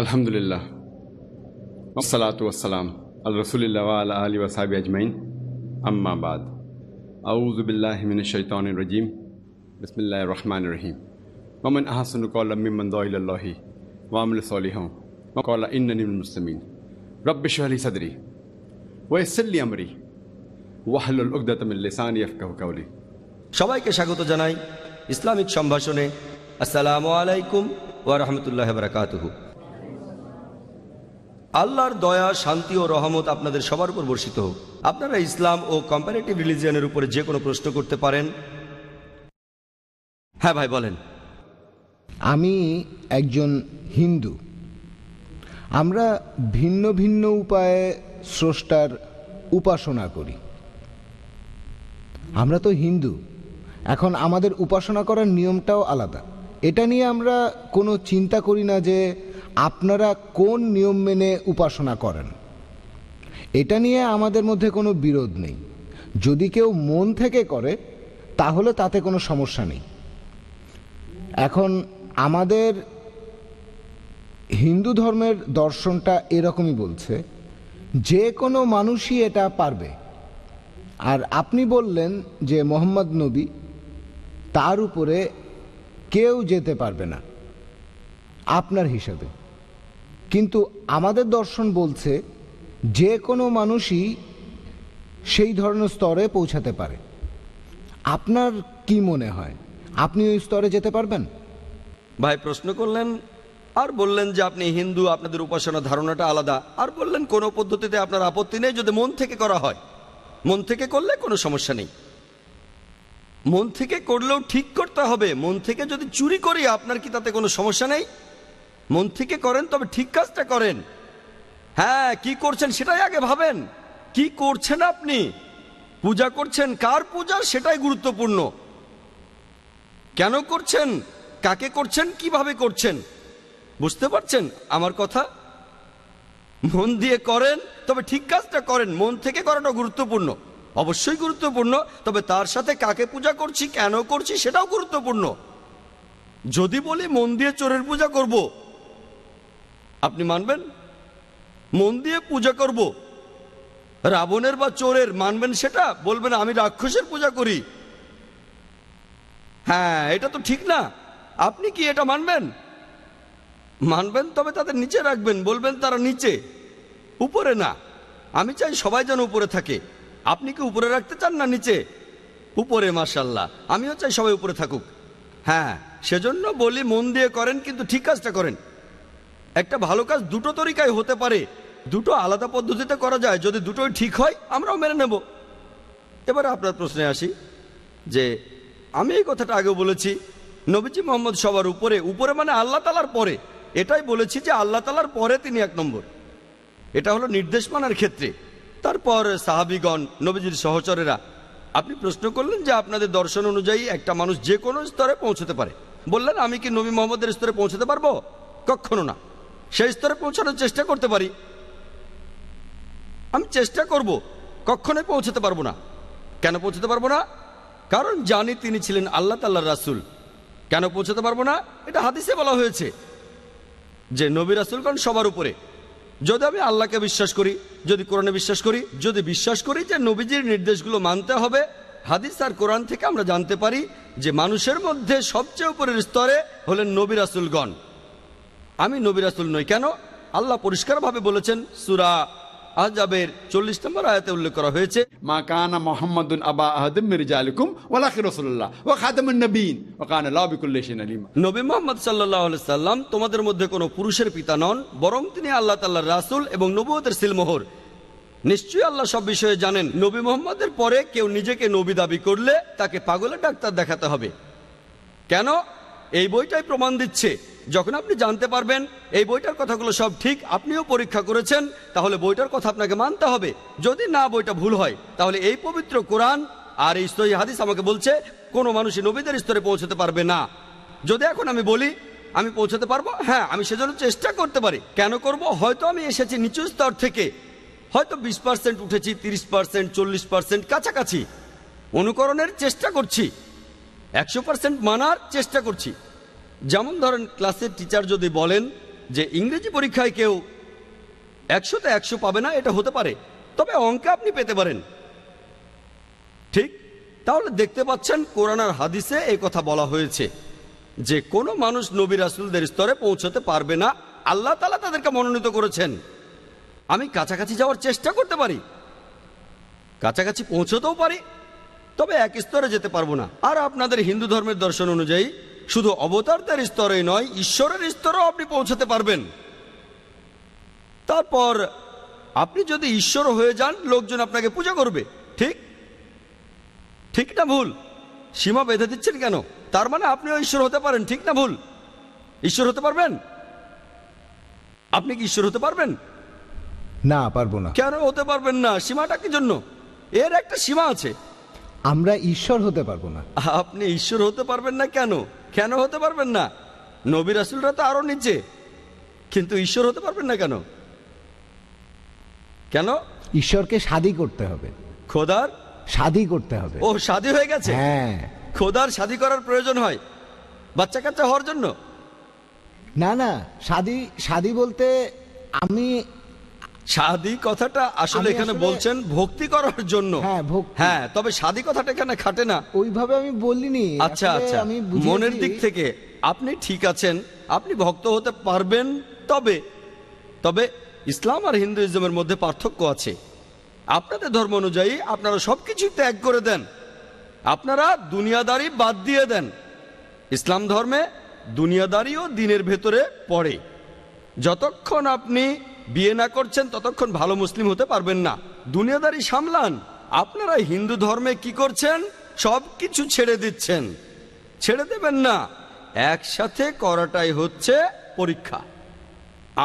الحمد لله والصلاة والسلام على رسول الله وعلى آله وصحبه أجمعين أما بعد أعوذ بالله من الشيطان الرجيم بسم الله الرحمن الرحيم ومن أحسن قولا ممن دعا إلى الله وعمل صالحا وقال إنني من المسلمين رب اشرح لي صدري ويسر لي أمري واحلل عقدة من لساني يفقهوا قولي সবাইকে স্বাগত জানাই ইসলামিক সম্ভাষণে আসসালামু আলাইকুম ওয়া রাহমাতুল্লাহি ওয়া বারাকাতুহু আল্লাহর দয়া শান্তি ও রহমত আপনাদের সবার উপর বর্ষিত হোক আপনারা ইসলাম ও কম্পারেটিভ রিলিজিয়ানের উপরে যে কোনো প্রশ্ন করতে পারেন হ্যাঁ ভাই বলেন আমি একজন হিন্দু আমরা ভিন্ন ভিন্ন উপায়ে স্রষ্টার উপাসনা করি আমরা তো হিন্দু এখন আমাদের উপাসনা করার নিয়মটাও আলাদা এটা নিয়ে আমরা কোনো চিন্তা করি না যে আপনারা কোন নিয়ম মেনে উপাসনা করেন এটা নিয়ে আমাদের মধ্যে কোনো বিরোধ নেই যদি কেউ মন থেকে করে তাহলে তাতে কোনো সমস্যা নেই এখন আমাদের হিন্দু ধর্মের দর্শনটা এরকমই বলছে যে কোনো মানুষই এটা পারবে আর আপনি বললেন যে মোহাম্মদ নবী তার উপরে কেউ যেতে পারবে না আপনার হিসাবে কিন্তু আমাদের দর্শন বলছে যে কোনো মানুষই সেই ধরনের স্তরে পৌঁছাতে পারে আপনার কি মনে হয় আপনি ওই স্তরে যেতে পারবেন ভাই প্রশ্ন করলেন আর বললেন যে আপনি হিন্দু আপনাদের উপাসনা ধারণাটা আলাদা আর বললেন কোনো পদ্ধতিতে আপনার আপত্তি নেই যদি মন থেকে করা হয় মন থেকে করলে কোনো সমস্যা নেই মন থেকে করলেও ঠিক করতে হবে মন থেকে যদি চুরি করি আপনার কি তাতে কোনো সমস্যা নেই মন থেকে করেন তবে ঠিক কাজটা করেন হ্যাঁ কি করছেন সেটাই আগে ভাবেন কি করছেন আপনি পূজা করছেন কার পূজা সেটাই গুরুত্বপূর্ণ কেন করছেন কাকে করছেন কিভাবে করছেন বুঝতে পারছেন আমার কথা মন দিয়ে করেন তবে ঠিক কাজটা করেন মন থেকে করাটা গুরুত্বপূর্ণ অবশ্যই গুরুত্বপূর্ণ তবে তার সাথে কাকে পূজা করছি কেন করছি সেটাও গুরুত্বপূর্ণ যদি বলি মন দিয়ে চোরের পূজা করবো আপনি মানবেন মন দিয়ে পূজা করব রাবণের বা চোরের মানবেন সেটা বলবেন আমি রাক্ষসের পূজা করি হ্যাঁ এটা তো ঠিক না আপনি কি এটা মানবেন মানবেন তবে তাদের নিচে রাখবেন বলবেন তারা নিচে উপরে না আমি চাই সবাই যেন উপরে থাকে আপনি কি উপরে রাখতে চান না নিচে উপরে মার্শাল্লাহ আমিও চাই সবাই উপরে থাকুক হ্যাঁ সেজন্য বলি মন দিয়ে করেন কিন্তু ঠিক কাজটা করেন একটা ভালো কাজ দুটো তরিকায় হতে পারে দুটো আলাদা পদ্ধতিতে করা যায় যদি দুটোই ঠিক হয় আমরাও মেনে নেব এবার আপনার প্রশ্নে আসি যে আমি এই কথাটা আগে বলেছি নবীজি মোহাম্মদ সবার উপরে উপরে মানে আল্লাহ তালার পরে এটাই বলেছি যে আল্লাহ তালার পরে তিনি এক নম্বর এটা হলো নির্দেশ মানার ক্ষেত্রে তারপর সাহাবিগণ নবীজির সহচরেরা আপনি প্রশ্ন করলেন যে আপনাদের দর্শন অনুযায়ী একটা মানুষ যে কোনো স্তরে পৌঁছতে পারে বললেন আমি কি নবী মোহাম্মদের স্তরে পৌঁছতে পারবো কখনো না সেই স্তরে পৌঁছানোর চেষ্টা করতে পারি আমি চেষ্টা করব কখনোই পৌঁছাতে পারবো না কেন পৌঁছাতে পারবো না কারণ জানি তিনি ছিলেন আল্লাহ তাল্লাহ রাসুল কেন পৌঁছাতে পারবো না এটা হাদিসে বলা হয়েছে যে নবী রাসুলগণ সবার উপরে যদি আমি আল্লাহকে বিশ্বাস করি যদি কোরআনে বিশ্বাস করি যদি বিশ্বাস করি যে নবীজির নির্দেশগুলো মানতে হবে হাদিস আর কোরআন থেকে আমরা জানতে পারি যে মানুষের মধ্যে সবচেয়ে উপরের স্তরে হলেন নবী রাসুলগণ আমি নবিরাসুল নই কেন আল্লাহ পরিষ্কারভাবে বলেছেন সুরা আহজাবের চল্লিশ নম্বর আয়াতে উল্লেখ করা হয়েছে মা কানা মোহাম্মদুন আবা আহদিম আলিকুম ও নবীন নবী মোহাম্মদ সাল্লাহ সাল্লাম তোমাদের মধ্যে কোনো পুরুষের পিতা নন বরং তিনি আল্লাহ তাল্লাহ রাসুল এবং নবুয়তের সিলমোহর নিশ্চয়ই আল্লাহ সব বিষয়ে জানেন নবী মোহাম্মদের পরে কেউ নিজেকে নবী দাবি করলে তাকে পাগলের ডাক্তার দেখাতে হবে কেন এই বইটাই প্রমাণ দিচ্ছে যখন আপনি জানতে পারবেন এই বইটার কথাগুলো সব ঠিক আপনিও পরীক্ষা করেছেন তাহলে বইটার কথা আপনাকে মানতে হবে যদি না বইটা ভুল হয় তাহলে এই পবিত্র কোরআন আর এই স্তরী হাদিস আমাকে বলছে কোনো মানুষই নবীদের স্তরে পৌঁছতে পারবে না যদি এখন আমি বলি আমি পৌঁছতে পারবো হ্যাঁ আমি সেজন্য চেষ্টা করতে পারি কেন করব হয়তো আমি এসেছি নিচু স্তর থেকে হয়তো বিশ পার্সেন্ট উঠেছি তিরিশ পার্সেন্ট চল্লিশ পার্সেন্ট কাছাকাছি অনুকরণের চেষ্টা করছি একশো পার্সেন্ট মানার চেষ্টা করছি যেমন ক্লাসের টিচার যদি বলেন যে ইংরেজি পরীক্ষায় কেউ একশোতে একশো পাবে না এটা হতে পারে তবে অঙ্কে আপনি পেতে পারেন ঠিক তাহলে দেখতে পাচ্ছেন কোরআনার হাদিসে এই কথা বলা হয়েছে যে কোনো মানুষ নবী রাসুলদের স্তরে পৌঁছতে পারবে না আল্লাহ তালা তাদেরকে মনোনীত করেছেন আমি কাছাকাছি যাওয়ার চেষ্টা করতে পারি কাছাকাছি পৌঁছতেও পারি তবে এক স্তরে যেতে পারবো না আর আপনাদের হিন্দু ধর্মের দর্শন অনুযায়ী শুধু অবতারদের স্তরে নয় ঈশ্বরের স্তরও আপনি পৌঁছাতে পারবেন তারপর আপনি যদি ঈশ্বর হয়ে যান লোকজন আপনাকে পূজা করবে ঠিক ঠিক না ভুল সীমা বেঁধে দিচ্ছেন কেন তার মানে আপনিও ঈশ্বর হতে পারেন ঠিক না ভুল ঈশ্বর হতে পারবেন আপনি কি ঈশ্বর হতে পারবেন না পারবো না কেন হতে পারবেন না সীমাটা কি জন্য এর একটা সীমা আছে আমরা ঈশ্বর হতে পারবো না আপনি ঈশ্বর হতে পারবেন না কেন কেন হতে পারবেন না নবী রাসুলরা তো আরও নিচে কিন্তু ঈশ্বর হতে পারবেন না কেন কেন ঈশ্বরকে সাদী করতে হবে খোদার সাদী করতে হবে ও সাদী হয়ে গেছে হ্যাঁ খোদার সাদী করার প্রয়োজন হয় বাচ্চা কাচ্চা হওয়ার জন্য না না সাদী সাদী বলতে আমি সাদি কথাটা আসলে এখানে বলছেন ভক্তি করার জন্য হ্যাঁ, হ্যাঁ তবে সাদি কথাটা এখানে খাটে না ওইভাবে আমি বলিনি আচ্ছা আচ্ছা মনের দিক থেকে আপনি ঠিক আছেন আপনি ভক্ত হতে পারবেন তবে তবে ইসলাম আর হিন্দুইজমের মধ্যে পার্থক্য আছে আপনাদের ধর্ম অনুযায়ী আপনারা সব কিছু ত্যাগ করে দেন আপনারা দুনিয়াদারি বাদ দিয়ে দেন ইসলাম ধর্মে দুনিয়াদারিও দিনের ভেতরে পড়ে যতক্ষণ আপনি বিয়ে না করছেন ততক্ষণ ভালো মুসলিম হতে পারবেন না দুনিয়াদারি সামলান আপনারা হিন্দু ধর্মে কি করছেন সব কিছু ছেড়ে দিচ্ছেন ছেড়ে দেবেন না একসাথে করাটাই হচ্ছে পরীক্ষা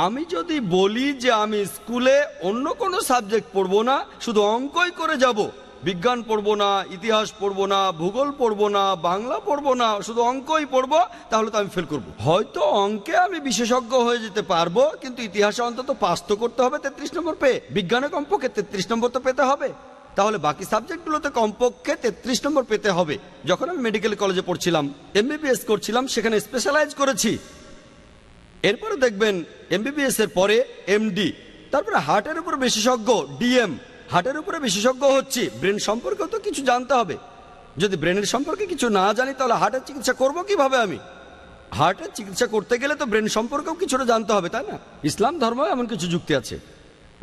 আমি যদি বলি যে আমি স্কুলে অন্য কোনো সাবজেক্ট পড়বো না শুধু অঙ্কই করে যাবো বিজ্ঞান পড়বো না ইতিহাস পড়বো না ভূগোল পড়বো না বাংলা পড়বো না শুধু অঙ্কই পড়বো তাহলে তো আমি ফেল করবো হয়তো অঙ্কে আমি বিশেষজ্ঞ হয়ে যেতে পারবো কিন্তু ইতিহাসে অন্তত পাস তো করতে হবে তেত্রিশ নম্বর পেয়ে বিজ্ঞানে কমপক্ষে তেত্রিশ নম্বর তো পেতে হবে তাহলে বাকি সাবজেক্টগুলোতে কমপক্ষে তেত্রিশ নম্বর পেতে হবে যখন আমি মেডিকেল কলেজে পড়ছিলাম এমবিবিএস করছিলাম সেখানে স্পেশালাইজ করেছি এরপরে দেখবেন এমবিবিএস এর পরে এমডি তারপরে হার্টের উপর বিশেষজ্ঞ ডিএম হার্টের উপরে বিশেষজ্ঞ হচ্ছি ব্রেন সম্পর্কেও তো কিছু জানতে হবে যদি ব্রেনের সম্পর্কে কিছু না জানি তাহলে হার্টের চিকিৎসা করবো কিভাবে আমি হার্টের চিকিৎসা করতে গেলে তো ব্রেন সম্পর্কেও কিছুটা জানতে হবে তাই না ইসলাম ধর্ম এমন কিছু যুক্তি আছে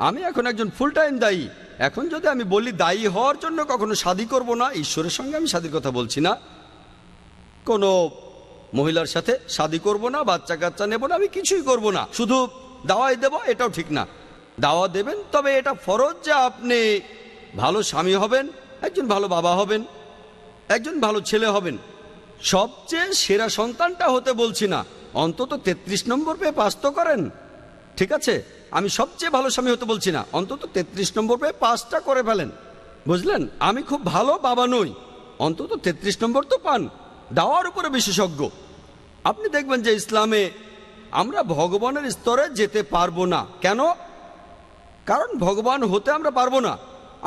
আমি এখন একজন ফুল টাইম দায়ী এখন যদি আমি বলি দায়ী হওয়ার জন্য কখনো সাদী করব না ঈশ্বরের সঙ্গে আমি সাদীর কথা বলছি না কোনো মহিলার সাথে সাদী করব না বাচ্চা কাচ্চা নেব না আমি কিছুই করব না শুধু দাওয়াই দেব এটাও ঠিক না দাওয়া দেবেন তবে এটা ফরজ যে আপনি ভালো স্বামী হবেন একজন ভালো বাবা হবেন একজন ভালো ছেলে হবেন সবচেয়ে সেরা সন্তানটা হতে বলছি না অন্তত ৩৩ নম্বর পেয়ে পাস তো করেন ঠিক আছে আমি সবচেয়ে ভালো স্বামী হতে বলছি না অন্তত ৩৩ নম্বর পেয়ে পাঁচটা করে ফেলেন বুঝলেন আমি খুব ভালো বাবা নই অন্তত ৩৩ নম্বর তো পান দাওয়ার উপরে বিশেষজ্ঞ আপনি দেখবেন যে ইসলামে আমরা ভগবানের স্তরে যেতে পারবো না কেন কারণ ভগবান হতে আমরা পারবো না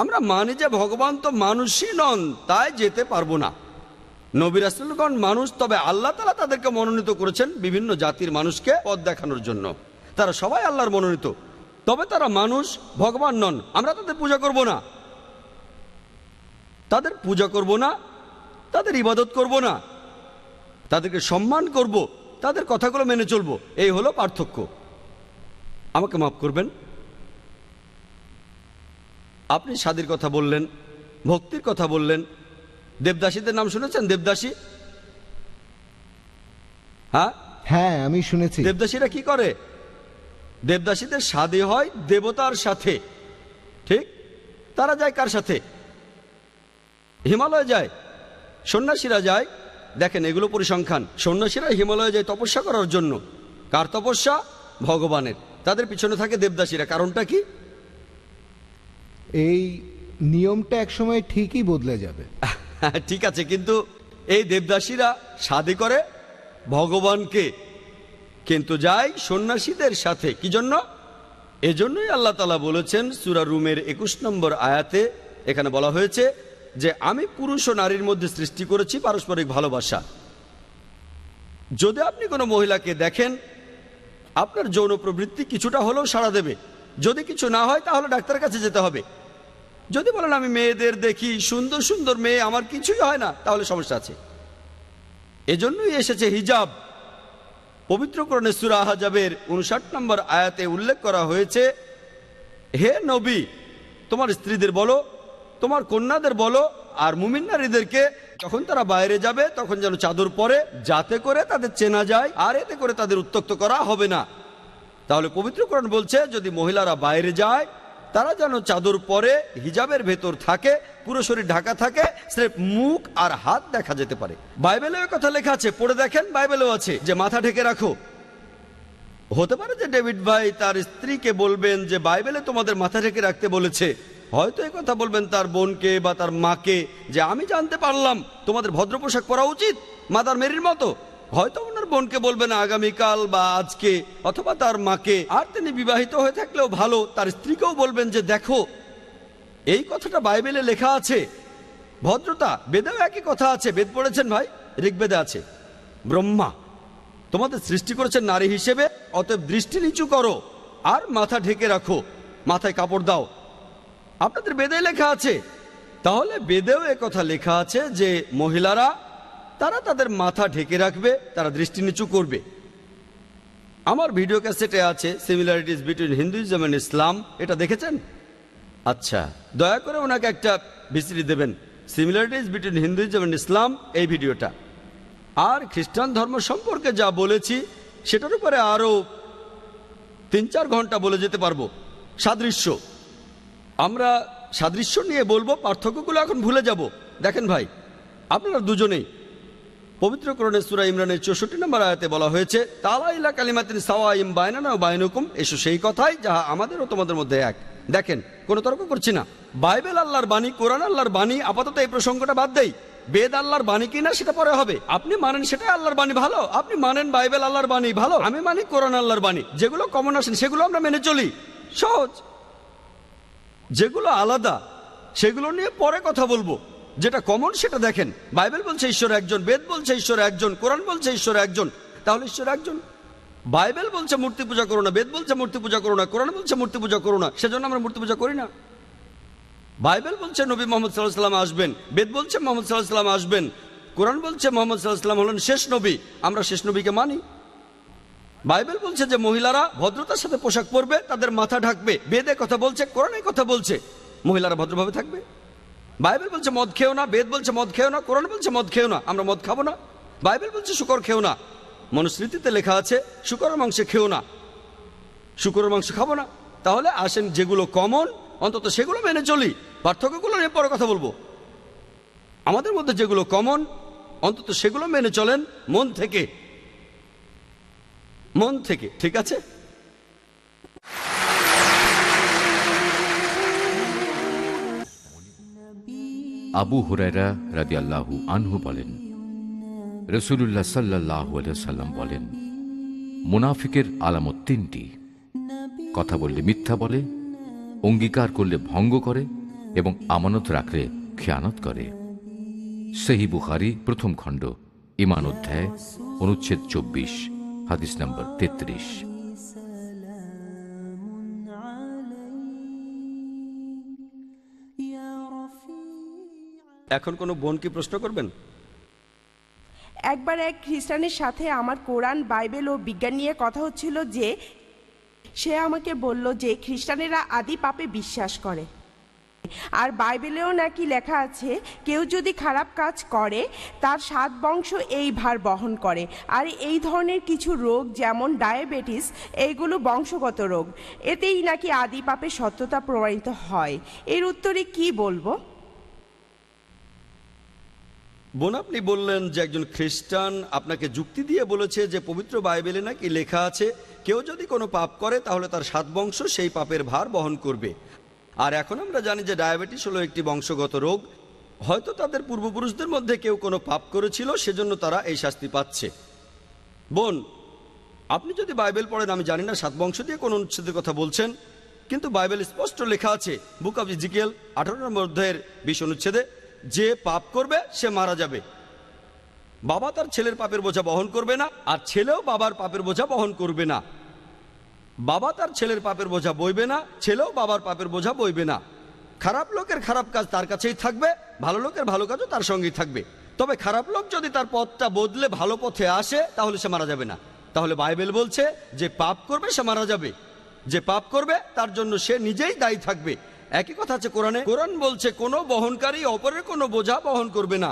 আমরা মানি যে ভগবান তো মানুষই নন তাই যেতে পারবো না নবী আসলগণ মানুষ তবে আল্লাহ তালা তাদেরকে মনোনীত করেছেন বিভিন্ন জাতির মানুষকে পদ দেখানোর জন্য তারা সবাই আল্লাহর মনোনীত তবে তারা মানুষ ভগবান নন আমরা তাদের পূজা করব না তাদের পূজা করব না তাদের ইবাদত করব না তাদেরকে সম্মান করব তাদের কথাগুলো মেনে চলবো এই হলো পার্থক্য আমাকে মাফ করবেন আপনি সাদির কথা বললেন ভক্তির কথা বললেন দেবদাসীদের নাম শুনেছেন দেবদাসী হ্যাঁ হ্যাঁ আমি শুনেছি দেবদাসীরা কি করে দেবদাসীদের সাদে হয় দেবতার সাথে ঠিক তারা যায় কার সাথে হিমালয় যায় সন্ন্যাসীরা যায় দেখেন এগুলো পরিসংখ্যান সন্ন্যাসীরা হিমালয়ে যায় তপস্যা করার জন্য কার তপস্যা ভগবানের তাদের পিছনে থাকে দেবদাসীরা কারণটা কি এই নিয়মটা একসময় ঠিকই বদলে যাবে ঠিক আছে কিন্তু এই দেবদাসীরা সাদে করে ভগবানকে কিন্তু যাই সন্ন্যাসীদের সাথে কি জন্য এজন্যই আল্লাহ তালা বলেছেন সুরা রুমের একুশ নম্বর আয়াতে এখানে বলা হয়েছে যে আমি পুরুষ ও নারীর মধ্যে সৃষ্টি করেছি পারস্পরিক ভালোবাসা যদি আপনি কোনো মহিলাকে দেখেন আপনার যৌন প্রবৃত্তি কিছুটা হলেও সাড়া দেবে যদি কিছু না হয় তাহলে ডাক্তারের কাছে যেতে হবে যদি বলেন আমি মেয়েদের দেখি সুন্দর সুন্দর মেয়ে আমার কিছুই হয় না তাহলে সমস্যা আছে এজন্যই এসেছে হিজাব পবিত্রকরণে সুরা হাজাবের উনষাট নম্বর আয়াতে উল্লেখ করা হয়েছে হে নবী তোমার স্ত্রীদের বলো তোমার কন্যাদের বলো আর মুমিন নারীদেরকে যখন তারা বাইরে যাবে তখন যেন চাদর পরে যাতে করে তাদের চেনা যায় আর এতে করে তাদের উত্তক্ত করা হবে না তাহলে পবিত্রকরণ বলছে যদি মহিলারা বাইরে যায় তারা যেন চাদর পরে হিজাবের ভেতর থাকে পুরো শরীর ঢাকা থাকে স্রেফ মুখ আর হাত দেখা যেতে পারে বাইবেলেও কথা লেখা আছে পড়ে দেখেন বাইবেলেও আছে যে মাথা ঢেকে রাখো হতে পারে যে ডেভিড ভাই তার স্ত্রীকে বলবেন যে বাইবেলে তোমাদের মাথা ঢেকে রাখতে বলেছে হয়তো এই কথা বলবেন তার বোনকে বা তার মাকে যে আমি জানতে পারলাম তোমাদের ভদ্র পোশাক পরা উচিত মাদার মেরির মতো হয়তো বোনকে বলবেন আগামীকাল বা আজকে অথবা তার মাকে আর তিনি বিবাহিত হয়ে থাকলেও ভালো তার স্ত্রীকেও বলবেন যে দেখো এই কথাটা বাইবেলে লেখা আছে ভদ্রতা বেদেও একই কথা আছে বেদ পড়েছেন ভাই ঋগ্বেদে আছে ব্রহ্মা তোমাদের সৃষ্টি করেছেন নারী হিসেবে অতএব দৃষ্টি নিচু করো আর মাথা ঢেকে রাখো মাথায় কাপড় দাও আপনাদের বেদে লেখা আছে তাহলে বেদেও কথা লেখা আছে যে মহিলারা তারা তাদের মাথা ঢেকে রাখবে তারা দৃষ্টি নিচু করবে আমার ভিডিও ক্যাসেটে আছে similarities between Hinduism and Islam এটা দেখেছেন আচ্ছা দয়া করে ওনাকে একটা ভিসিটি দেবেন similarities between Hinduism and Islam এই ভিডিওটা আর খ্রিস্টান ধর্ম সম্পর্কে যা বলেছি সেটার উপরে আরও তিন চার ঘন্টা বলে যেতে পারবো সাদৃশ্য আমরা সাদৃশ্য নিয়ে বলবো পার্থক্যগুলো এখন ভুলে যাব দেখেন ভাই আপনারা দুজনেই পবিত্র সুরা ইমরানের চৌষট্টি নম্বর আয়াতে বলা হয়েছে তালাইলা কালিমাতিন সাওয়া ইম বায়নানা ও বায়নুকুম এসো সেই কথাই যাহা আমাদের ও তোমাদের মধ্যে এক দেখেন কোনো তর্ক করছি না বাইবেল আল্লাহর বাণী কোরআন আল্লাহর বাণী আপাতত এই প্রসঙ্গটা বাদ দেয় বেদ আল্লাহর বাণী কিনা সেটা পরে হবে আপনি মানেন সেটাই আল্লাহর বাণী ভালো আপনি মানেন বাইবেল আল্লাহর বাণী ভালো আমি মানি কোরআন আল্লাহর বাণী যেগুলো কমন আসেন সেগুলো আমরা মেনে চলি সহজ যেগুলো আলাদা সেগুলো নিয়ে পরে কথা বলবো যেটা কমন সেটা দেখেন বাইবেল বলছে ঈশ্বর একজন বেদ বলছে ঈশ্বর একজন কোরআন বলছে ঈশ্বর একজন তাহলে ঈশ্বর একজন বাইবেল বলছে মূর্তি পূজা করো না বেদ বলছে মূর্তি পূজা করো না কোরআন বলছে মূর্তি পূজা করো না সেজন্য আমরা মূর্তি পূজা করি না বাইবেল বলছে নবী মোহাম্মদ সাল্লাহ সাল্লাম আসবেন বেদ বলছে মোহাম্মদ সাল্লাহ সাল্লাম আসবেন কোরআন বলছে মোহাম্মদ সাল্লাহ সাল্লাম হলেন শেষ নবী আমরা শেষ নবীকে মানি বাইবেল বলছে যে মহিলারা ভদ্রতার সাথে পোশাক পরবে তাদের মাথা ঢাকবে বেদে কথা বলছে কোরআনে কথা বলছে মহিলারা ভদ্রভাবে থাকবে বাইবেল বলছে মদ খেও না বেদ বলছে মদ খেও না কোরআন বলছে মদ খেও না আমরা মদ খাবো না বাইবেল বলছে শুকর খেও না মনুস্মৃতিতে লেখা আছে শুকরের মাংস খেও না শুকরের মাংস খাবো না তাহলে আসেন যেগুলো কমন অন্তত সেগুলো মেনে চলি পার্থক্যগুলো নিয়ে পরে কথা বলবো আমাদের মধ্যে যেগুলো কমন অন্তত সেগুলো মেনে চলেন মন থেকে মন থেকে ঠিক আছে আবু হুরাইরা রাদিয়াল্লাহু আনহু বলেন রসুল্লাহ সাল্লাহ সাল্লাম বলেন মুনাফিকের আলামত তিনটি কথা বললে মিথ্যা বলে অঙ্গীকার করলে ভঙ্গ করে এবং আমানত রাখলে খেয়ানত করে সেহি বুখারি প্রথম খণ্ড ইমান অধ্যায় অনুচ্ছেদ চব্বিশ হাদিস নম্বর তেত্রিশ এখন কোনো বোন কি প্রশ্ন করবেন একবার এক খ্রিস্টানের সাথে আমার কোরআন বাইবেল ও বিজ্ঞান নিয়ে কথা হচ্ছিল যে সে আমাকে বলল যে খ্রিস্টানেরা আদি পাপে বিশ্বাস করে আর বাইবেলেও নাকি লেখা আছে কেউ যদি খারাপ কাজ করে তার সাত বংশ এই ভার বহন করে আর এই ধরনের কিছু রোগ যেমন ডায়াবেটিস এইগুলো বংশগত রোগ এতেই নাকি আদি পাপে সত্যতা প্রমাণিত হয় এর উত্তরে কি বলবো বোন আপনি বললেন যে একজন খ্রিস্টান আপনাকে যুক্তি দিয়ে বলেছে যে পবিত্র বাইবেলে নাকি লেখা আছে কেউ যদি কোনো পাপ করে তাহলে তার সাত বংশ সেই পাপের ভার বহন করবে আর এখন আমরা জানি যে ডায়াবেটিস হলো একটি বংশগত রোগ হয়তো তাদের পূর্বপুরুষদের মধ্যে কেউ কোনো পাপ করেছিল সেজন্য তারা এই শাস্তি পাচ্ছে বোন আপনি যদি বাইবেল পড়েন আমি জানি না সাত বংশ দিয়ে কোনো অনুচ্ছেদের কথা বলছেন কিন্তু বাইবেল স্পষ্ট লেখা আছে বুক অব জিকেল আঠারো নম্বর অধ্যায়ের বিশ অনুচ্ছেদে যে পাপ করবে সে মারা যাবে বাবা তার ছেলের পাপের বোঝা বহন করবে না আর ছেলেও বাবার পাপের বোঝা বহন করবে না বাবা তার ছেলের পাপের বোঝা বইবে না ছেলেও বাবার পাপের বোঝা বইবে না খারাপ লোকের খারাপ কাজ তার কাছেই থাকবে ভালো লোকের ভালো কাজও তার সঙ্গেই থাকবে তবে খারাপ লোক যদি তার পথটা বদলে ভালো পথে আসে তাহলে সে মারা যাবে না তাহলে বাইবেল বলছে যে পাপ করবে সে মারা যাবে যে পাপ করবে তার জন্য সে নিজেই দায়ী থাকবে একই কথা আছে কোরআনে কোরআন বলছে কোনো বহনকারী অপরের কোনো বোঝা বহন করবে না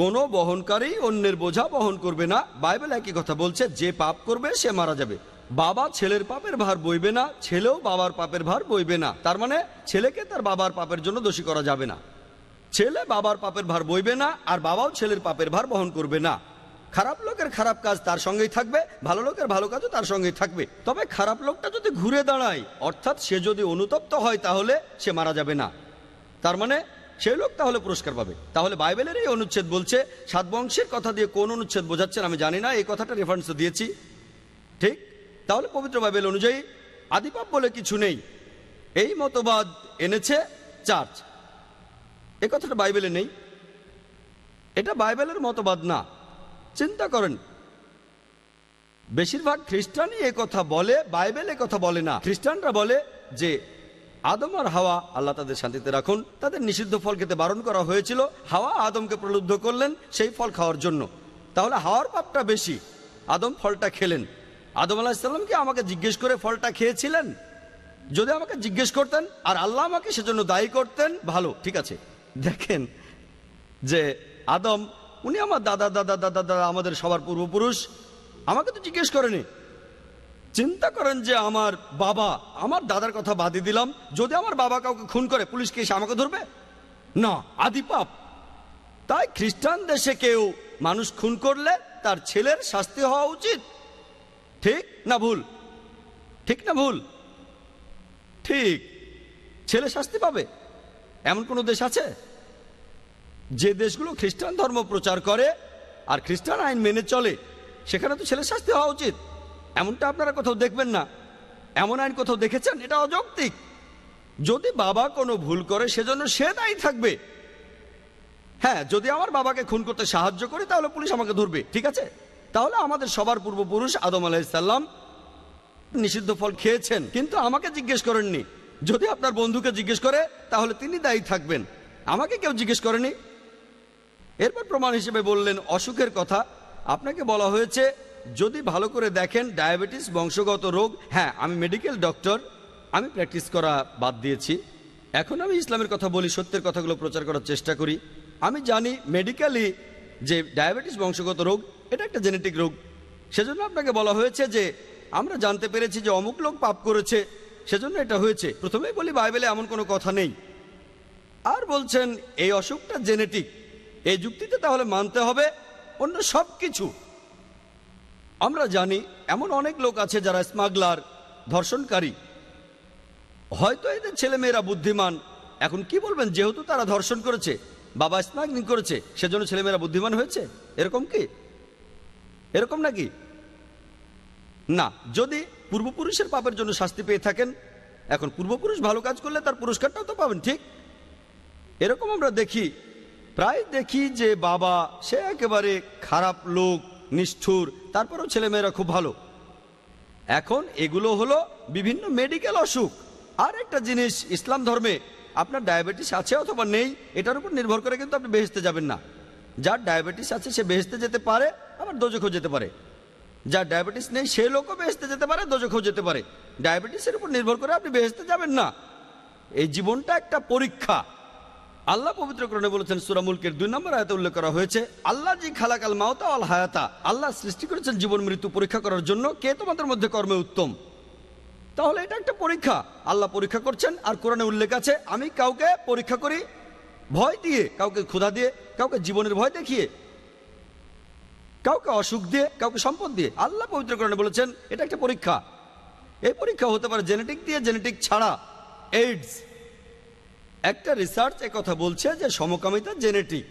কোনো বহনকারী অন্যের বোঝা বহন করবে না বাইবেল একই কথা বলছে যে পাপ করবে সে মারা যাবে বাবা ছেলের পাপের ভার বইবে না ছেলেও বাবার পাপের ভার বইবে না তার মানে ছেলেকে তার বাবার পাপের জন্য দোষী করা যাবে না ছেলে বাবার পাপের ভার বইবে না আর বাবাও ছেলের পাপের ভার বহন করবে না খারাপ লোকের খারাপ কাজ তার সঙ্গেই থাকবে ভালো লোকের ভালো কাজও তার সঙ্গেই থাকবে তবে খারাপ লোকটা যদি ঘুরে দাঁড়ায় অর্থাৎ সে যদি অনুতপ্ত হয় তাহলে সে মারা যাবে না তার মানে সেই লোক তাহলে পুরস্কার পাবে তাহলে বাইবেলের এই অনুচ্ছেদ বলছে সাত বংশের কথা দিয়ে কোন অনুচ্ছেদ বোঝাচ্ছেন আমি জানি না এই কথাটা রেফারেন্স দিয়েছি ঠিক তাহলে পবিত্র বাইবেল অনুযায়ী আদিপাপ বলে কিছু নেই এই মতবাদ এনেছে চার্চ এ কথাটা বাইবেলে নেই এটা বাইবেলের মতবাদ না চিন্তা করেন বেশিরভাগ খ্রিস্টানই এ কথা বলে বাইবেল কথা বলে না খ্রিস্টানরা বলে যে আদম আর হাওয়া আল্লাহ তাদের শান্তিতে রাখুন তাদের নিষিদ্ধ ফল খেতে বারণ করা হয়েছিল হাওয়া আদমকে প্রলুব্ধ করলেন সেই ফল খাওয়ার জন্য তাহলে হাওয়ার পাপটা বেশি আদম ফলটা খেলেন আদম আলাহিসাল্লামকে আমাকে জিজ্ঞেস করে ফলটা খেয়েছিলেন যদি আমাকে জিজ্ঞেস করতেন আর আল্লাহ আমাকে সেজন্য দায়ী করতেন ভালো ঠিক আছে দেখেন যে আদম উনি আমার দাদা দাদা দাদা দাদা আমাদের সবার পূর্বপুরুষ আমাকে তো জিজ্ঞেস করেনি চিন্তা করেন যে আমার বাবা আমার দাদার কথা বাদে দিলাম যদি আমার বাবা কাউকে খুন করে পুলিশকে এসে আমাকে ধরবে না আদি পাপ তাই খ্রিস্টান দেশে কেউ মানুষ খুন করলে তার ছেলের শাস্তি হওয়া উচিত ঠিক না ভুল ঠিক না ভুল ঠিক ছেলে শাস্তি পাবে এমন কোনো দেশ আছে যে দেশগুলো খ্রিস্টান ধর্ম প্রচার করে আর খ্রিস্টান আইন মেনে চলে সেখানে তো ছেলে শাস্তি হওয়া উচিত এমনটা আপনারা কোথাও দেখবেন না এমন আইন কোথাও দেখেছেন এটা অযৌক্তিক যদি বাবা কোনো ভুল করে সেজন্য সে দায়ী থাকবে হ্যাঁ যদি আমার বাবাকে খুন করতে সাহায্য করে তাহলে পুলিশ আমাকে ধরবে ঠিক আছে তাহলে আমাদের সবার পূর্বপুরুষ আদম আলাইসাল্লাম নিষিদ্ধ ফল খেয়েছেন কিন্তু আমাকে জিজ্ঞেস করেননি যদি আপনার বন্ধুকে জিজ্ঞেস করে তাহলে তিনি দায়ী থাকবেন আমাকে কেউ জিজ্ঞেস করেনি এরপর প্রমাণ হিসেবে বললেন অসুখের কথা আপনাকে বলা হয়েছে যদি ভালো করে দেখেন ডায়াবেটিস বংশগত রোগ হ্যাঁ আমি মেডিকেল ডক্টর আমি প্র্যাকটিস করা বাদ দিয়েছি এখন আমি ইসলামের কথা বলি সত্যের কথাগুলো প্রচার করার চেষ্টা করি আমি জানি মেডিকেলি যে ডায়াবেটিস বংশগত রোগ এটা একটা জেনেটিক রোগ সেজন্য আপনাকে বলা হয়েছে যে আমরা জানতে পেরেছি যে অমুক লোক পাপ করেছে সেজন্য এটা হয়েছে প্রথমেই বলি বাইবেলে এমন কোনো কথা নেই আর বলছেন এই অসুখটা জেনেটিক এই যুক্তিতে তাহলে মানতে হবে অন্য সব কিছু আমরা জানি এমন অনেক লোক আছে যারা স্মাগলার ধর্ষণকারী হয়তো এদের ছেলেমেয়েরা বুদ্ধিমান এখন কি বলবেন যেহেতু তারা ধর্ষণ করেছে বাবা স্মাগলিং করেছে সেজন্য ছেলেমেয়েরা বুদ্ধিমান হয়েছে এরকম কি এরকম নাকি না যদি পূর্বপুরুষের পাপের জন্য শাস্তি পেয়ে থাকেন এখন পূর্বপুরুষ ভালো কাজ করলে তার পুরস্কারটাও তো পাবেন ঠিক এরকম আমরা দেখি প্রায় দেখি যে বাবা সে একেবারে খারাপ লোক নিষ্ঠুর তারপরেও ছেলেমেয়েরা খুব ভালো এখন এগুলো হলো বিভিন্ন মেডিকেল অসুখ আর একটা জিনিস ইসলাম ধর্মে আপনার ডায়াবেটিস আছে অথবা নেই এটার উপর নির্ভর করে কিন্তু আপনি বেহেস্তে যাবেন না যার ডায়াবেটিস আছে সে বেহেস্তে যেতে পারে আবার দোজখও যেতে পারে যার ডায়াবেটিস নেই সে লোকও বেহেস্তে যেতে পারে দোজখও যেতে পারে ডায়াবেটিসের উপর নির্ভর করে আপনি বেহেস্তে যাবেন না এই জীবনটা একটা পরীক্ষা আল্লাহ পবিত্র করণে বলেছেন সুরামুলকের দুই নম্বর আয়তে উল্লেখ করা হয়েছে আল্লাহ জি খালাকাল মাওতা আল হায়াতা আল্লাহ সৃষ্টি করেছেন জীবন মৃত্যু পরীক্ষা করার জন্য কে তোমাদের মধ্যে কর্মে উত্তম তাহলে এটা একটা পরীক্ষা আল্লাহ পরীক্ষা করছেন আর কোরআনে উল্লেখ আছে আমি কাউকে পরীক্ষা করি ভয় দিয়ে কাউকে ক্ষুধা দিয়ে কাউকে জীবনের ভয় দেখিয়ে কাউকে অসুখ দিয়ে কাউকে সম্পদ দিয়ে আল্লাহ পবিত্র কোরআনে বলেছেন এটা একটা পরীক্ষা এই পরীক্ষা হতে পারে জেনেটিক দিয়ে জেনেটিক ছাড়া এইডস একটা রিসার্চ কথা বলছে যে সমকামিতা জেনেটিক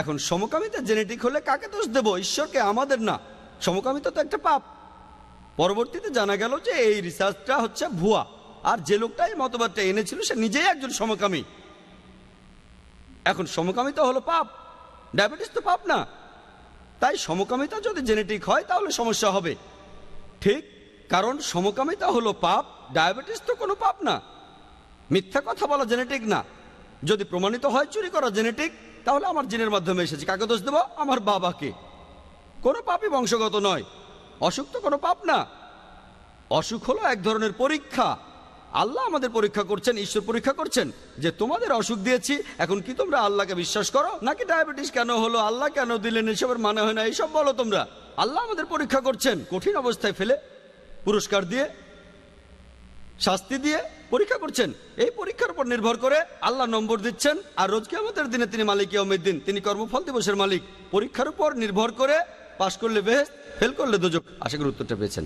এখন সমকামিতা জেনেটিক হলে কাকে দোষ দেব ঈশ্বরকে আমাদের না সমকামিতা তো একটা পাপ পরবর্তীতে জানা গেল যে এই রিসার্চটা হচ্ছে ভুয়া আর যে লোকটা এই মতবাদটা এনেছিল সে নিজেই একজন সমকামী এখন সমকামিতা হলো পাপ ডায়াবেটিস তো পাপ না তাই সমকামিতা যদি জেনেটিক হয় তাহলে সমস্যা হবে ঠিক কারণ সমকামিতা হলো পাপ ডায়াবেটিস তো কোনো পাপ না মিথ্যা কথা বলা জেনেটিক না যদি প্রমাণিত হয় চুরি করা জেনেটিক তাহলে আমার জিনের মাধ্যমে এসেছে কাকে দোষ দেবো আমার বাবাকে কোনো পাপই বংশগত নয় অসুখ তো কোনো পাপ না অসুখ হলো এক ধরনের পরীক্ষা আল্লাহ আমাদের পরীক্ষা করছেন ঈশ্বর পরীক্ষা করছেন যে তোমাদের অসুখ দিয়েছি এখন কি তোমরা আল্লাহকে বিশ্বাস করো নাকি ডায়াবেটিস কেন হলো আল্লাহ কেন দিলেন এসবের মানে হয় না এইসব বলো তোমরা আল্লাহ আমাদের পরীক্ষা করছেন কঠিন অবস্থায় ফেলে পুরস্কার দিয়ে শাস্তি দিয়ে পরীক্ষা করছেন এই পরীক্ষার উপর নির্ভর করে আল্লাহ নম্বর দিচ্ছেন আর রোজকে কেমতের দিনে তিনি মালিক দিন তিনি কর্মফল দিবসের মালিক পরীক্ষার উপর নির্ভর করে পাশ করলে বেহেস ফেল করলে দুজক আশা করি উত্তরটা পেয়েছেন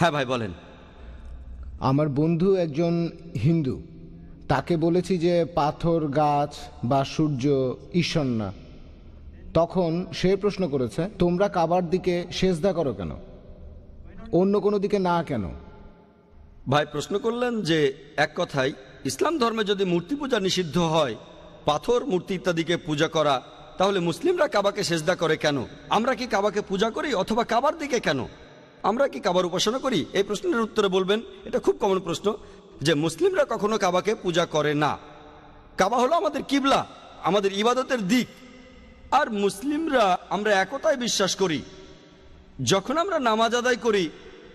হ্যাঁ ভাই বলেন আমার বন্ধু একজন হিন্দু তাকে বলেছি যে পাথর গাছ বা সূর্য ঈশ্বর না তখন সে প্রশ্ন করেছে তোমরা কাবার দিকে সেজদা করো কেন অন্য কোনো দিকে না কেন ভাই প্রশ্ন করলেন যে এক কথায় ইসলাম ধর্মে যদি মূর্তি পূজা নিষিদ্ধ হয় পাথর মূর্তি ইত্যাদিকে পূজা করা তাহলে মুসলিমরা কাবাকে সেজদা করে কেন আমরা কি কাবাকে পূজা করি অথবা কাবার দিকে কেন আমরা কি কাবার উপাসনা করি এই প্রশ্নের উত্তরে বলবেন এটা খুব কমন প্রশ্ন যে মুসলিমরা কখনো কাবাকে পূজা করে না কাবা হলো আমাদের কিবলা আমাদের ইবাদতের দিক আর মুসলিমরা আমরা একতায় বিশ্বাস করি যখন আমরা নামাজ আদায় করি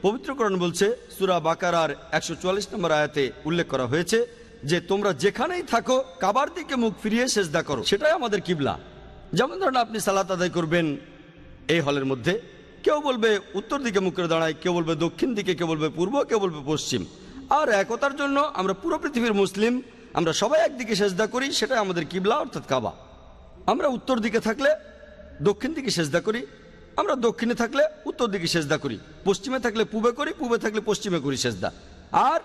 পবিত্রকরণ বলছে সুরা বাকারার একশো চুয়াল্লিশ নম্বর আয়াতে উল্লেখ করা হয়েছে যে তোমরা যেখানেই থাকো কাবার দিকে মুখ ফিরিয়ে সেজদা করো সেটাই আমাদের কিবলা যেমন ধরেন আপনি সালাত আদায় করবেন এই হলের মধ্যে কেউ বলবে উত্তর দিকে মুখ করে দাঁড়ায় কেউ বলবে দক্ষিণ দিকে কেউ বলবে পূর্ব কেউ বলবে পশ্চিম আর একতার জন্য আমরা পুরো পৃথিবীর মুসলিম আমরা সবাই একদিকে সেজদা করি সেটাই আমাদের কিবলা অর্থাৎ কাবা আমরা উত্তর দিকে থাকলে দক্ষিণ দিকে সেজদা করি আমরা দক্ষিণে থাকলে উত্তর দিকে সেজদা করি পশ্চিমে থাকলে পূবে করি পূবে থাকলে পশ্চিমে করি সেজদা আর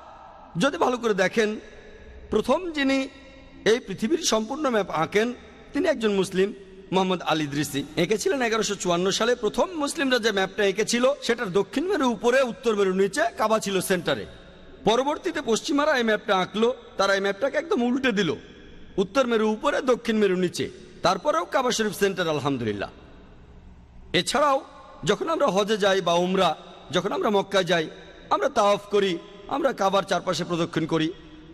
যদি ভালো করে দেখেন প্রথম যিনি এই পৃথিবীর সম্পূর্ণ ম্যাপ আঁকেন তিনি একজন মুসলিম মোহাম্মদ আলী দৃষ্টি এঁকেছিলেন এগারোশো সালে প্রথম মুসলিমরা যে ম্যাপটা এঁকেছিল সেটার দক্ষিণ মেরু উপরে উত্তর মেরু নিচে কাবা ছিল সেন্টারে পরবর্তীতে পশ্চিমারা এই ম্যাপটা আঁকলো তারা এই ম্যাপটাকে একদম উল্টে দিল উত্তর মেরু উপরে দক্ষিণ মেরু নিচে তারপরেও কাবা শরীফ সেন্টার আলহামদুলিল্লাহ এছাড়াও যখন আমরা হজে যাই বা উমরা যখন আমরা মক্কা যাই আমরা তাওয়াফ করি আমরা কাবার চারপাশে প্রদক্ষিণ করি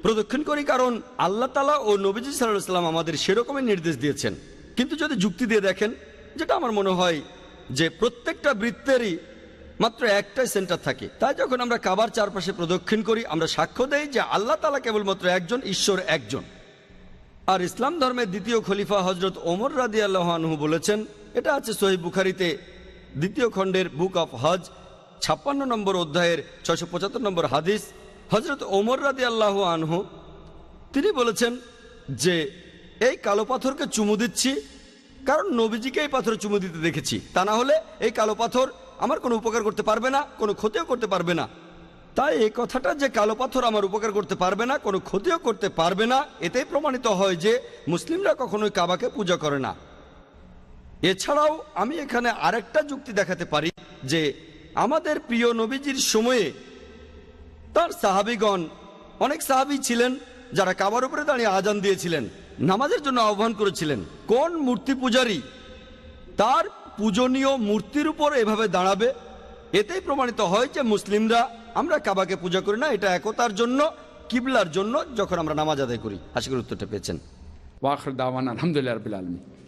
প্রদক্ষিণ করি কারণ আল্লাহ তালা ও নবীজি সাল্লাহ সাল্লাম আমাদের সেরকমই নির্দেশ দিয়েছেন কিন্তু যদি যুক্তি দিয়ে দেখেন যেটা আমার মনে হয় যে প্রত্যেকটা বৃত্তেরই মাত্র একটাই সেন্টার থাকে তাই যখন আমরা কাবার চারপাশে প্রদক্ষিণ করি আমরা সাক্ষ্য দেই যে আল্লাহ তালা কেবলমাত্র একজন ঈশ্বর একজন আর ইসলাম ধর্মের দ্বিতীয় খলিফা হজরত ওমর রাদি আল্লাহানহু বলেছেন এটা আছে সোহেব বুখারিতে দ্বিতীয় খণ্ডের বুক অফ হজ ছাপ্পান্ন নম্বর অধ্যায়ের ছশো পঁচাত্তর নম্বর হাদিস হজরত ওমর রাদি আল্লাহ আনহু তিনি বলেছেন যে এই কালো পাথরকে চুমু দিচ্ছি কারণ নবীজিকে এই পাথরে চুমু দিতে দেখেছি তা না হলে এই কালো পাথর আমার কোনো উপকার করতে পারবে না কোনো ক্ষতিও করতে পারবে না তাই এই কথাটা যে কালো পাথর আমার উপকার করতে পারবে না কোনো ক্ষতিও করতে পারবে না এতেই প্রমাণিত হয় যে মুসলিমরা কখনোই কাবাকে পূজা করে না এছাড়াও আমি এখানে আরেকটা যুক্তি দেখাতে পারি যে আমাদের প্রিয় নবীজির সময়ে তার সাহাবিগণ অনেক সাহাবি ছিলেন যারা কাবার উপরে দাঁড়িয়ে আজান দিয়েছিলেন নামাজের জন্য আহ্বান করেছিলেন কোন মূর্তি পূজারী তার পূজনীয় মূর্তির উপর এভাবে দাঁড়াবে এতেই প্রমাণিত হয় যে মুসলিমরা আমরা কাবাকে পূজা করি না এটা একতার জন্য কিবলার জন্য যখন আমরা নামাজ আদায় করি আশা করি উত্তরটা পেয়েছেন ওয়াখর দাওয়ান আলহামদুলিল্লাহ আলমী